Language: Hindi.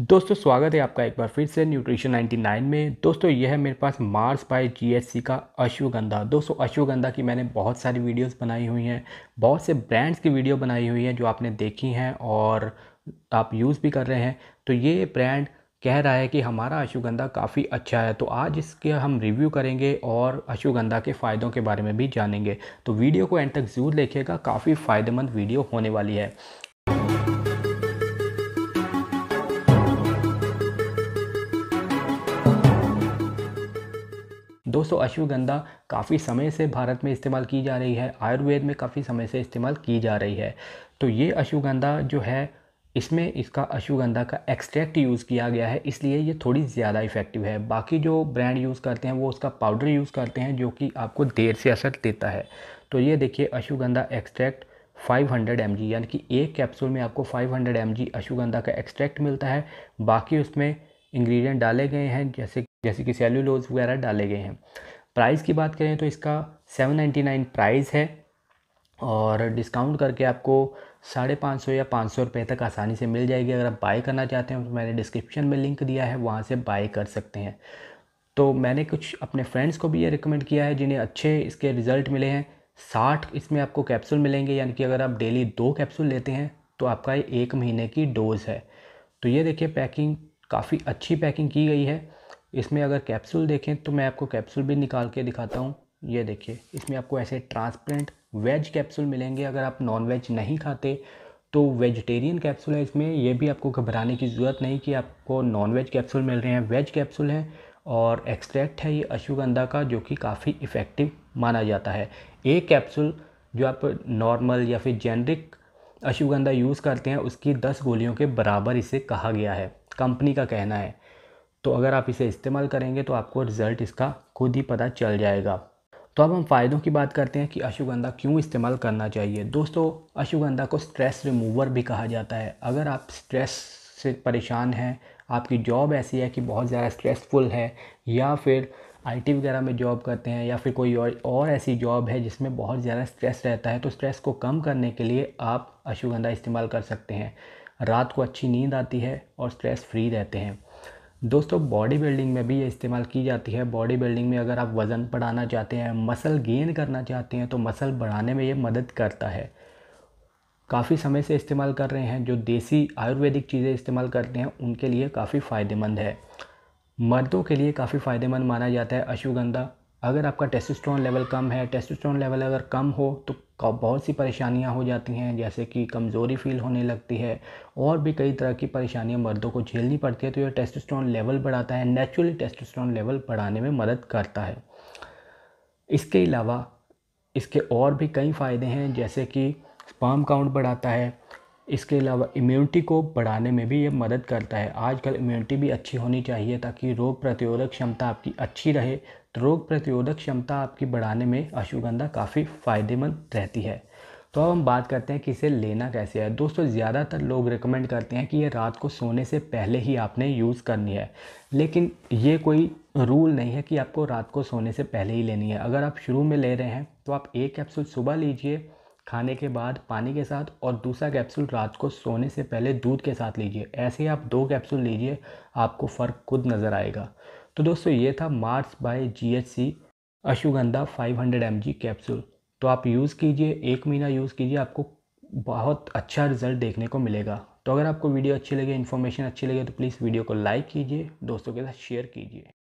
दोस्तों स्वागत है आपका एक बार फिर से न्यूट्रिशन 99 में दोस्तों यह है मेरे पास मार्स बाय जीएससी का अश्वगंधा दोस्तों अश्वगंधा की मैंने बहुत सारी वीडियोस बनाई हुई हैं बहुत से ब्रांड्स की वीडियो बनाई हुई हैं जो आपने देखी हैं और आप यूज़ भी कर रहे हैं तो ये ब्रांड कह रहा है कि हमारा अश्वगंधा काफ़ी अच्छा है तो आज इसके हम रिव्यू करेंगे और अश्वगंधा के फ़ायदों के बारे में भी जानेंगे तो वीडियो को एंड तक ज़रूर देखिएगा काफ़ी फ़ायदेमंद वीडियो होने वाली है दोस्तों अश्वगंधा काफ़ी समय से भारत में इस्तेमाल की जा रही है आयुर्वेद में काफ़ी समय से इस्तेमाल की जा रही है तो ये अश्वगंधा जो है इसमें इसका अश्वगंधा का एक्सट्रैक्ट यूज़ किया गया है इसलिए ये थोड़ी ज़्यादा इफ़ेक्टिव है बाकी जो ब्रांड यूज़ करते हैं वो उसका पाउडर यूज़ करते हैं जो कि आपको देर से असर देता है तो ये देखिए अश्वगंधा एक्सट्रैक्ट 500 हंड्रेड यानी कि एक कैप्सूल में आपको 500 हंड्रेड अश्वगंधा का एक्सट्रैक्ट मिलता है बाकी उसमें इंग्रेडिएंट डाले गए हैं जैसे जैसे कि सेल्यूलोज वगैरह डाले गए हैं प्राइस की बात करें तो इसका 799 प्राइस है और डिस्काउंट करके आपको साढ़े पाँच सौ या पाँच सौ रुपये तक आसानी से मिल जाएगी अगर आप बाय करना चाहते हैं तो मैंने डिस्क्रिप्शन में लिंक दिया है वहाँ से बाय कर सकते हैं तो मैंने कुछ अपने फ्रेंड्स को भी ये रिकमेंड किया है जिन्हें अच्छे इसके रिज़ल्ट मिले हैं साठ इसमें आपको कैप्सूल मिलेंगे यानी कि अगर आप डेली दो कैप्सूल लेते हैं तो आपका एक महीने की डोज़ है तो ये देखिए पैकिंग काफ़ी अच्छी पैकिंग की गई है इसमें अगर कैप्सूल देखें तो मैं आपको कैप्सूल भी निकाल के दिखाता हूँ ये देखिए इसमें आपको ऐसे ट्रांसपेरेंट वेज कैप्सूल मिलेंगे अगर आप नॉन वेज नहीं खाते तो वेजिटेरियन कैप्सूल है इसमें यह भी आपको घबराने की ज़रूरत नहीं कि आपको नॉन वेज कैप्सूल मिल रहे हैं वेज कैप्सूल हैं और एक्सट्रैक्ट है ये अश्वगंधा का जो कि काफ़ी इफ़ेक्टिव माना जाता है एक कैप्सूल जो आप नॉर्मल या फिर जेनरिक अश्वगंधा यूज़ करते हैं उसकी दस गोलियों के बराबर इसे कहा गया है कंपनी का कहना है तो अगर आप इसे इस्तेमाल करेंगे तो आपको रिज़ल्ट इसका खुद ही पता चल जाएगा तो अब हम फ़ायदों की बात करते हैं कि अश्वगंधा क्यों इस्तेमाल करना चाहिए दोस्तों अश्वगंधा को स्ट्रेस रिमूवर भी कहा जाता है अगर आप स्ट्रेस से परेशान हैं आपकी जॉब ऐसी है कि बहुत ज़्यादा स्ट्रेसफुल है या फिर आईटी वगैरह में जॉब करते हैं या फिर कोई और, और ऐसी जॉब है जिसमें बहुत ज़्यादा स्ट्रेस रहता है तो स्ट्रेस को कम करने के लिए आप अश्वगंधा इस्तेमाल कर सकते हैं रात को अच्छी नींद आती है और स्ट्रेस फ्री रहते हैं दोस्तों बॉडी बिल्डिंग में भी ये इस्तेमाल की जाती है बॉडी बिल्डिंग में अगर आप वज़न बढ़ाना चाहते हैं मसल गेन करना चाहते हैं तो मसल बढ़ाने में ये मदद करता है काफ़ी समय से इस्तेमाल कर रहे हैं जो देसी आयुर्वेदिक चीज़ें इस्तेमाल करते हैं उनके लिए काफ़ी फ़ायदेमंद है मर्दों के लिए काफ़ी फ़ायदेमंद माना जाता है अश्वगंधा अगर आपका टेस्टोस्टेरोन लेवल कम है टेस्टोस्टेरोन लेवल अगर कम हो तो बहुत सी परेशानियां हो जाती हैं जैसे कि कमज़ोरी फील होने लगती है और भी कई तरह की परेशानियां मर्दों को झेलनी पड़ती है तो ये टेस्टोस्टेरोन लेवल बढ़ाता है नेचुरली टेस्टोस्टेरोन लेवल बढ़ाने में मदद करता है इसके अलावा इसके और भी कई फ़ायदे हैं जैसे कि स्पाम काउंट बढ़ाता है इसके अलावा इम्यूनिटी को बढ़ाने में भी ये मदद करता है आजकल इम्यूनिटी भी अच्छी होनी चाहिए ताकि रोग प्रतिरोधक क्षमता आपकी अच्छी रहे तो रोग प्रतिरोधक क्षमता आपकी बढ़ाने में अश्वगंधा काफ़ी फ़ायदेमंद रहती है तो अब हम बात करते हैं कि इसे लेना कैसे है दोस्तों ज़्यादातर लोग रिकमेंड करते हैं कि ये रात को सोने से पहले ही आपने यूज़ करनी है लेकिन ये कोई रूल नहीं है कि आपको रात को सोने से पहले ही लेनी है अगर आप शुरू में ले रहे हैं तो आप एक कैप्सूल सुबह लीजिए खाने के बाद पानी के साथ और दूसरा कैप्सूल रात को सोने से पहले दूध के साथ लीजिए ऐसे ही आप दो कैप्सूल लीजिए आपको फ़र्क खुद नज़र आएगा तो दोस्तों ये था Mars by GHC Ashwagandha 500 hundred capsule तो आप यूज़ कीजिए एक महीना यूज़ कीजिए आपको बहुत अच्छा रिजल्ट देखने को मिलेगा तो अगर आपको वीडियो अच्छी लगे इन्फॉर्मेशन अच्छी लगे तो प्लीज़ वीडियो को लाइक कीजिए दोस्तों के साथ शेयर कीजिए